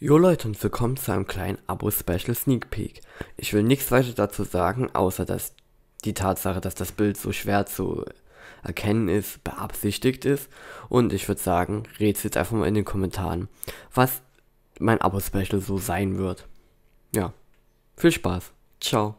Jo Leute und willkommen zu einem kleinen Abo-Special Sneak Peek. Ich will nichts weiter dazu sagen, außer dass die Tatsache, dass das Bild so schwer zu erkennen ist, beabsichtigt ist. Und ich würde sagen, rätselt einfach mal in den Kommentaren, was mein Abo-Special so sein wird. Ja, viel Spaß. Ciao.